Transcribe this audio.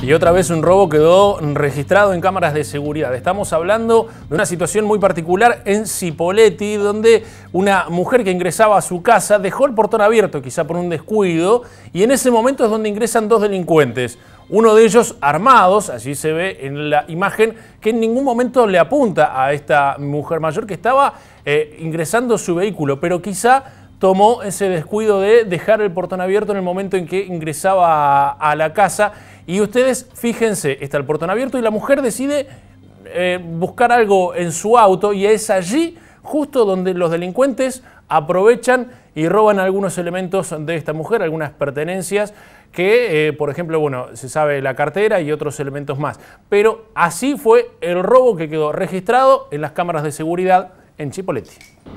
Y otra vez un robo quedó registrado en cámaras de seguridad. Estamos hablando de una situación muy particular en Cipoletti, donde una mujer que ingresaba a su casa dejó el portón abierto, quizá por un descuido, y en ese momento es donde ingresan dos delincuentes. Uno de ellos armados, allí se ve en la imagen, que en ningún momento le apunta a esta mujer mayor que estaba eh, ingresando su vehículo, pero quizá tomó ese descuido de dejar el portón abierto en el momento en que ingresaba a la casa y ustedes, fíjense, está el portón abierto y la mujer decide eh, buscar algo en su auto y es allí justo donde los delincuentes aprovechan y roban algunos elementos de esta mujer, algunas pertenencias que, eh, por ejemplo, bueno, se sabe la cartera y otros elementos más. Pero así fue el robo que quedó registrado en las cámaras de seguridad en Chipoletti.